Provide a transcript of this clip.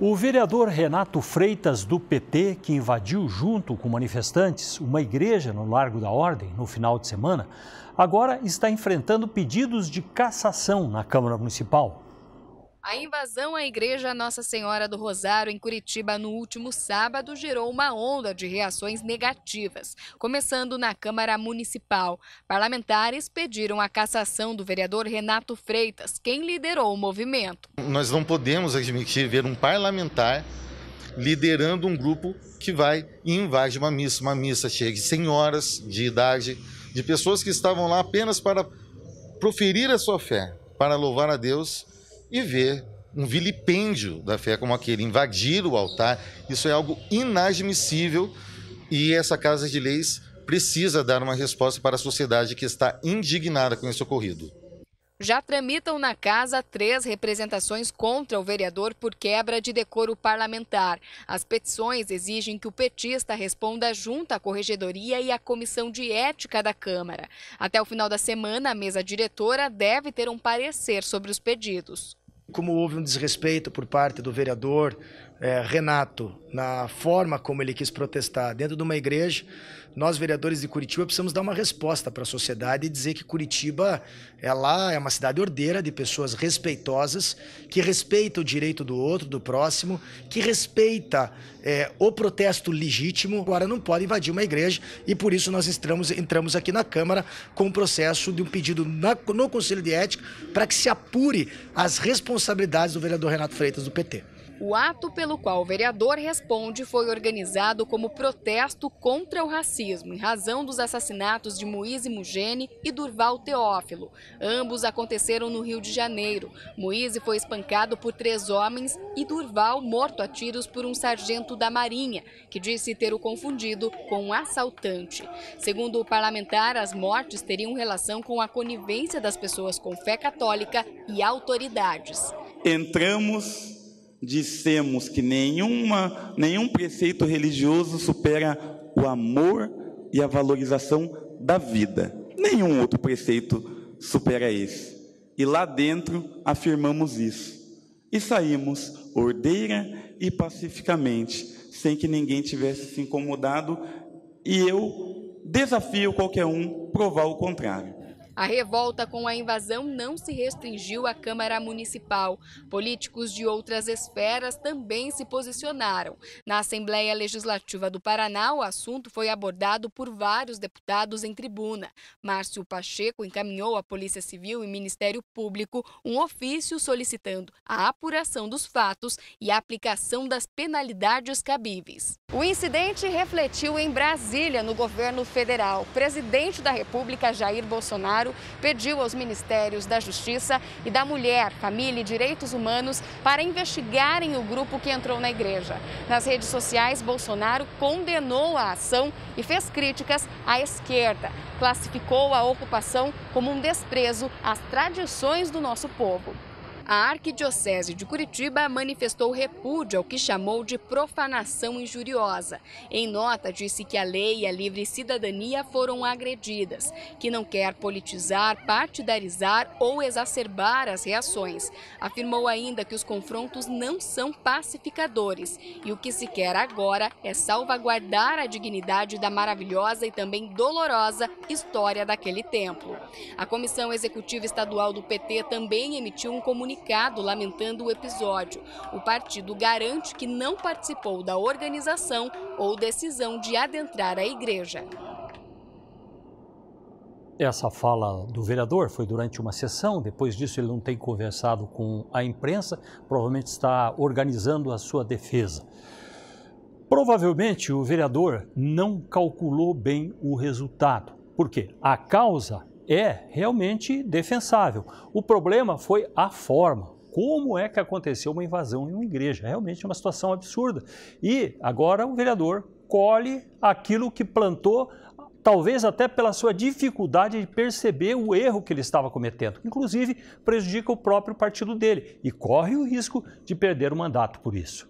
O vereador Renato Freitas, do PT, que invadiu junto com manifestantes uma igreja no Largo da Ordem no final de semana, agora está enfrentando pedidos de cassação na Câmara Municipal. A invasão à Igreja Nossa Senhora do Rosário em Curitiba no último sábado gerou uma onda de reações negativas, começando na Câmara Municipal. Parlamentares pediram a cassação do vereador Renato Freitas, quem liderou o movimento. Nós não podemos admitir ver um parlamentar liderando um grupo que vai e invade uma missa, uma missa cheia de senhoras de idade, de pessoas que estavam lá apenas para proferir a sua fé, para louvar a Deus e ver um vilipêndio da fé como aquele, invadir o altar, isso é algo inadmissível e essa Casa de Leis precisa dar uma resposta para a sociedade que está indignada com esse ocorrido. Já tramitam na casa três representações contra o vereador por quebra de decoro parlamentar. As petições exigem que o petista responda junto à corregedoria e à comissão de ética da Câmara. Até o final da semana, a mesa diretora deve ter um parecer sobre os pedidos como houve um desrespeito por parte do vereador é, Renato na forma como ele quis protestar dentro de uma igreja, nós vereadores de Curitiba precisamos dar uma resposta para a sociedade e dizer que Curitiba lá é uma cidade ordeira de pessoas respeitosas, que respeita o direito do outro, do próximo, que respeita é, o protesto legítimo. Agora não pode invadir uma igreja e por isso nós entramos, entramos aqui na Câmara com o processo de um pedido na, no Conselho de Ética para que se apure as responsabilidades do vereador Renato Freitas do PT. O ato pelo qual o vereador responde foi organizado como protesto contra o racismo, em razão dos assassinatos de Moise Mugene e Durval Teófilo. Ambos aconteceram no Rio de Janeiro. Moise foi espancado por três homens e Durval morto a tiros por um sargento da Marinha, que disse ter o confundido com um assaltante. Segundo o parlamentar, as mortes teriam relação com a conivência das pessoas com fé católica e autoridades. Entramos dissemos que nenhuma, nenhum preceito religioso supera o amor e a valorização da vida. Nenhum outro preceito supera esse. E lá dentro afirmamos isso. E saímos ordeira e pacificamente, sem que ninguém tivesse se incomodado, e eu desafio qualquer um provar o contrário. A revolta com a invasão não se restringiu à Câmara Municipal. Políticos de outras esferas também se posicionaram. Na Assembleia Legislativa do Paraná, o assunto foi abordado por vários deputados em tribuna. Márcio Pacheco encaminhou à Polícia Civil e Ministério Público um ofício solicitando a apuração dos fatos e a aplicação das penalidades cabíveis. O incidente refletiu em Brasília, no governo federal. O presidente da República, Jair Bolsonaro, Bolsonaro pediu aos Ministérios da Justiça e da Mulher, Família e Direitos Humanos para investigarem o grupo que entrou na igreja. Nas redes sociais, Bolsonaro condenou a ação e fez críticas à esquerda. Classificou a ocupação como um desprezo às tradições do nosso povo. A Arquidiocese de Curitiba manifestou repúdio ao que chamou de profanação injuriosa. Em nota, disse que a lei e a livre cidadania foram agredidas, que não quer politizar, partidarizar ou exacerbar as reações. Afirmou ainda que os confrontos não são pacificadores e o que se quer agora é salvaguardar a dignidade da maravilhosa e também dolorosa história daquele templo. A Comissão Executiva Estadual do PT também emitiu um comunicado comunicado lamentando o episódio. O partido garante que não participou da organização ou decisão de adentrar a igreja. Essa fala do vereador foi durante uma sessão, depois disso ele não tem conversado com a imprensa, provavelmente está organizando a sua defesa. Provavelmente o vereador não calculou bem o resultado, Por quê? a causa é realmente defensável. O problema foi a forma. Como é que aconteceu uma invasão em uma igreja? Realmente é uma situação absurda. E agora o vereador colhe aquilo que plantou, talvez até pela sua dificuldade de perceber o erro que ele estava cometendo. Inclusive, prejudica o próprio partido dele e corre o risco de perder o mandato por isso.